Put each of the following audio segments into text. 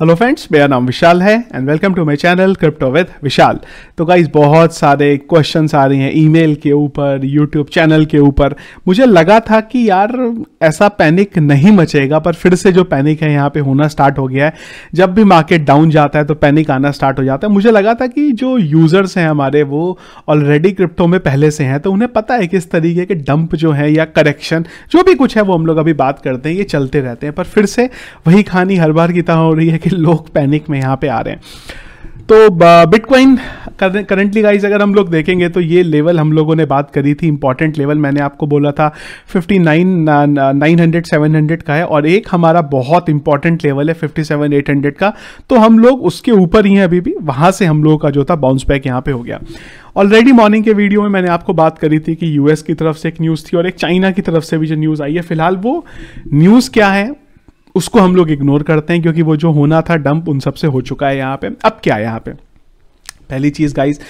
hello friends मेरा नाम विशाल है and welcome to my channel crypto with Vishal तो गाइज बहुत सारे क्वेश्चंस आ रहे हैं ईमेल के ऊपर यूट्यूब चैनल के ऊपर मुझे लगा था कि यार ऐसा पैनिक नहीं मचेगा पर फिर से जो पैनिक है यहाँ पे होना स्टार्ट हो गया है जब भी मार्केट डाउन जाता है तो पैनिक आना स्टार्ट हो जाता है मुझे लगा था कि जो यूज़र्स हैं हमारे वो ऑलरेडी क्रिप्टो में पहले से हैं तो उन्हें पता है किस तरीके के डंप जो है या करेक्शन जो भी कुछ है वो हम लोग अभी बात करते हैं ये चलते रहते हैं पर फिर से वही कहानी हर बार की तरह हो रही है कि लोग पैनिक में यहाँ पे आ रहे हैं तो बिटकॉइन करंटली गाइज अगर हम लोग देखेंगे तो ये लेवल हम लोगों ने बात करी थी इंपॉर्टेंट लेवल मैंने आपको बोला था 59 900 का है और एक हमारा बहुत इंपॉर्टेंट लेवल है 57 800 का तो हम लोग उसके ऊपर ही हैं अभी भी वहां से हम लोगों का जो था बाउंस बैक यहाँ पे हो गया ऑलरेडी मॉर्निंग के वीडियो में मैंने आपको बात करी थी कि यूएस की तरफ से एक न्यूज़ थी और एक चाइना की तरफ से भी जो न्यूज़ आई है फिलहाल वो न्यूज़ क्या है उसको हम लोग इग्नोर करते हैं क्योंकि वो जो होना था डंप उन सबसे हो चुका है यहाँ पे अब क्या है यहाँ पे पहली चीज़ गाइज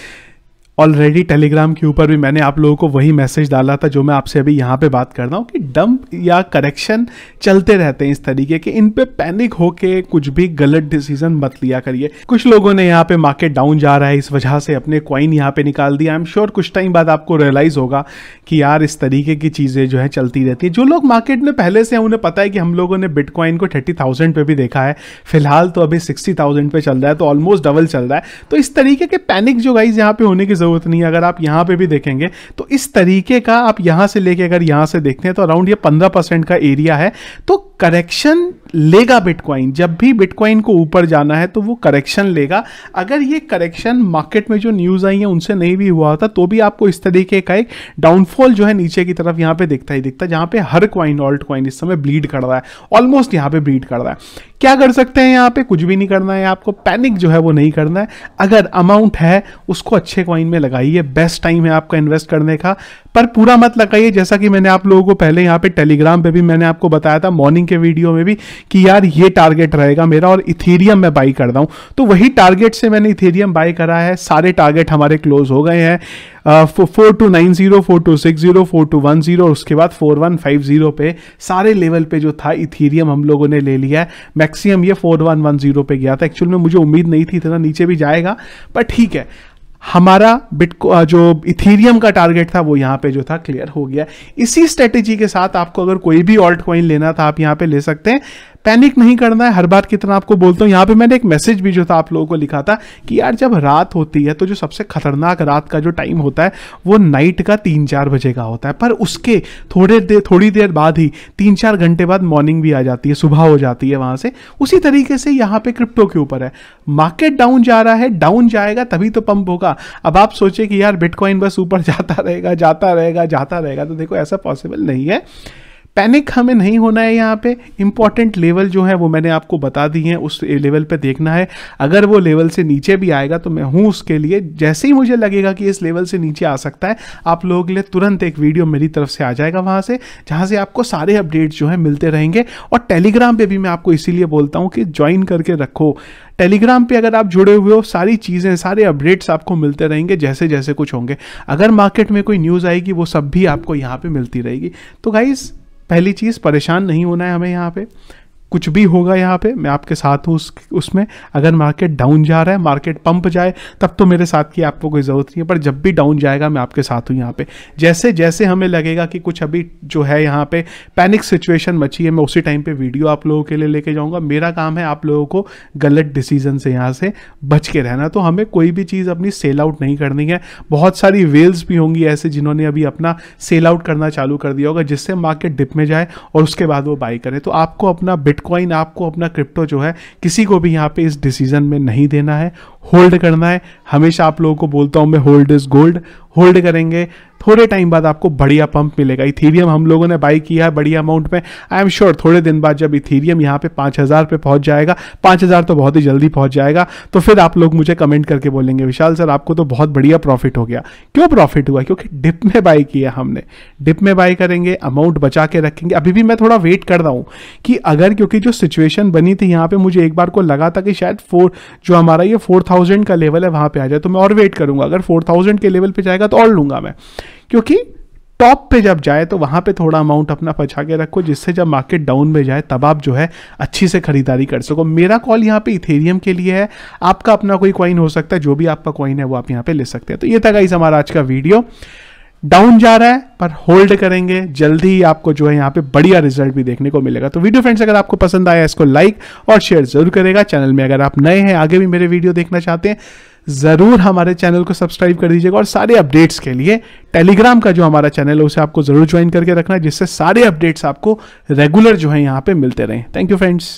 ऑलरेडी टेलीग्राम के ऊपर भी मैंने आप लोगों को वही मैसेज डाला था जो मैं आपसे अभी यहाँ पे बात कर रहा हूँ कि डंप या करेक्शन चलते रहते हैं इस तरीके के इन पे पैनिक होके कुछ भी गलत डिसीजन मत लिया करिए कुछ लोगों ने यहाँ पे मार्केट डाउन जा रहा है इस वजह से अपने क्वाइन यहाँ पे निकाल दिया आई एम श्योर कुछ टाइम बाद आपको रियलाइज होगा कि यार इस तरीके की चीज़ें जो है चलती रहती है जो लोग मार्केट में पहले से हैं उन्हें पता है कि हम लोगों ने बिटकॉइन को थर्टी थाउजेंड पे भी देखा है फिलहाल तो अभी सिक्सटी थाउजेंड पे चल रहा है तो ऑलमोस्ट डबल चल रहा है तो इस तरीके के पैनिक जो गाइज यहाँ पे होने की जरूरत ज़रूरत नहीं है अगर आप यहाँ पे भी देखेंगे तो इस तरीके का आप यहाँ से लेके अगर यहाँ से देखते हैं तो अराउंड ये पंद्रह परसेंट का एरिया है तो करेक्शन लेगा बिटकॉइन जब भी बिटकॉइन को ऊपर जाना है तो वो करेक्शन लेगा अगर ये करेक्शन मार्केट में जो न्यूज़ आई है उनसे नहीं भी हुआ होता तो भी आपको इस तरीके का एक डाउनफॉल जो है नीचे की तरफ यहाँ पे दिखता ही दिखता है जहाँ पे हर क्वाइन ऑल्ट क्वाइन इस समय ब्लीड कर रहा है ऑलमोस्ट यहाँ पे ब्लीड कर रहा है क्या कर सकते हैं यहाँ पे कुछ भी नहीं करना है आपको पैनिक जो है वो नहीं करना है अगर अमाउंट है उसको अच्छे क्वाइन में लगाइए बेस्ट टाइम है आपका इन्वेस्ट करने का पर पूरा मत लगाइए जैसा कि मैंने आप लोगों को पहले यहाँ पे टेलीग्राम पे भी मैंने आपको बताया था मॉर्निंग के वीडियो में भी कि यार ये टारगेट रहेगा मेरा और इथेरियम मैं बाई कर रहा हूँ तो वही टारगेट से मैंने इथेरियम बाई करा है सारे टारगेट हमारे क्लोज हो गए हैं four two nine zero four two six zero four two one zero और उसके बाद फोर वन फाइव जीरो पे सारे लेवल पे जो था इथेरियम हम लोगों ने ले लिया है मैक्सिमम ये फोर वन वन जीरो पे गया था एक्चुअल में मुझे उम्मीद नहीं थी इतना नीचे भी जाएगा पर ठीक है हमारा बिटको जो इथीरियम का टारगेट था वो यहाँ पे जो था क्लियर हो गया इसी स्ट्रेटेजी के साथ आपको अगर कोई भी ऑल्ट कॉइन लेना था आप यहाँ पे ले सकते हैं पैनिक नहीं करना है हर बार कितना आपको बोलता हूँ यहाँ पे मैंने एक मैसेज भी जो था आप लोगों को लिखा था कि यार जब रात होती है तो जो सबसे खतरनाक रात का जो टाइम होता है वो नाइट का तीन चार बजे का होता है पर उसके थोड़े देर थोड़ी देर बाद ही तीन चार घंटे बाद मॉर्निंग भी आ जाती है सुबह हो जाती है वहाँ से उसी तरीके से यहाँ पे क्रिप्टो के ऊपर है मार्केट डाउन जा रहा है डाउन जाएगा तभी तो पंप होगा अब आप सोचे कि यार बिटकॉइन बस ऊपर जाता रहेगा जाता रहेगा जाता रहेगा तो देखो ऐसा पॉसिबल नहीं है पैनिक हमें नहीं होना है यहाँ पे इंपॉर्टेंट लेवल जो है वो मैंने आपको बता दी है उस लेवल पे देखना है अगर वो लेवल से नीचे भी आएगा तो मैं हूँ उसके लिए जैसे ही मुझे लगेगा कि इस लेवल से नीचे आ सकता है आप लोगों के लिए तुरंत एक वीडियो मेरी तरफ से आ जाएगा वहाँ से जहाँ से आपको सारे अपडेट्स जो है मिलते रहेंगे और टेलीग्राम पर भी मैं आपको इसीलिए बोलता हूँ कि ज्वाइन करके रखो टेलीग्राम पे अगर आप जुड़े हुए हो सारी चीज़ें सारे अपडेट्स आपको मिलते रहेंगे जैसे जैसे कुछ होंगे अगर मार्केट में कोई न्यूज़ आएगी वो सब भी आपको यहाँ पे मिलती रहेगी तो गाइज़ पहली चीज़ परेशान नहीं होना है हमें यहाँ पे कुछ भी होगा यहाँ पे मैं आपके साथ हूँ उस उसमें अगर मार्केट डाउन जा रहा है मार्केट पंप जाए तब तो मेरे साथ की आपको कोई ज़रूरत नहीं है पर जब भी डाउन जाएगा मैं आपके साथ हूँ यहाँ पे जैसे जैसे हमें लगेगा कि कुछ अभी जो है यहाँ पे पैनिक सिचुएशन मची है मैं उसी टाइम पर वीडियो आप लोगों के लिए लेके जाऊँगा मेरा काम है आप लोगों को गलत डिसीजन से यहाँ से बच के रहना तो हमें कोई भी चीज़ अपनी सेल आउट नहीं करनी है बहुत सारी वेल्स भी होंगी ऐसे जिन्होंने अभी अपना सेल आउट करना चालू कर दिया होगा जिससे मार्केट डिप में जाए और उसके बाद वो बाई करें तो आपको अपना बिट बिटकॉइन आपको अपना क्रिप्टो जो है किसी को भी यहाँ पे इस डिसीजन में नहीं देना है होल्ड करना है हमेशा आप लोगों को बोलता हूँ मैं होल्ड इज गोल्ड होल्ड करेंगे थोड़े टाइम बाद आपको बढ़िया पंप मिलेगा इथीरियम हम लोगों ने बाई किया है बढ़िया अमाउंट में आई एम श्योर थोड़े दिन बाद जब इथीरियम यहाँ पे पाँच हज़ार पे पहुँच जाएगा पाँच हज़ार तो बहुत ही जल्दी पहुँच जाएगा तो फिर आप लोग मुझे कमेंट करके बोलेंगे विशाल सर आपको तो बहुत बढ़िया प्रॉफिट हो गया क्यों प्रॉफिट हुआ क्योंकि डिप में बाई किया हमने डिप में बाई करेंगे अमाउंट बचा के रखेंगे अभी भी मैं थोड़ा वेट कर रहा हूँ कि अगर क्योंकि जो सिचुएशन बनी थी यहाँ पर मुझे एक बार को लगा था कि शायद फोर जो हमारा ये फोर थाउजेंड का लेवल है वहाँ पे आ जाए तो मैं और वेट करूँगा अगर फोर थाउजेंड के लेवल पे जाएगा तो और लूँगा मैं क्योंकि टॉप पे जब जाए तो वहाँ पे थोड़ा अमाउंट अपना बचा के रखो जिससे जब मार्केट डाउन में जाए तब आप जो है अच्छी से खरीदारी कर सको मेरा कॉल यहाँ पे इथेरियम के लिए है आपका अपना कोई कॉइन हो सकता है जो भी आपका कॉइन है वो आप यहाँ पे ले सकते हैं तो ये था गाइज हमारा आज का वीडियो डाउन जा रहा है पर होल्ड करेंगे जल्दी ही आपको जो है यहाँ पे बढ़िया रिजल्ट भी देखने को मिलेगा तो वीडियो फ्रेंड्स अगर आपको पसंद आया इसको लाइक और शेयर जरूर करेगा चैनल में अगर आप नए हैं आगे भी मेरे वीडियो देखना चाहते हैं ज़रूर हमारे चैनल को सब्सक्राइब कर दीजिएगा और सारे अपडेट्स के लिए टेलीग्राम का जो हमारा चैनल है उसे आपको ज़रूर ज्वाइन करके रखना है जिससे सारे अपडेट्स आपको रेगुलर जो है यहाँ पे मिलते रहें थैंक यू फ्रेंड्स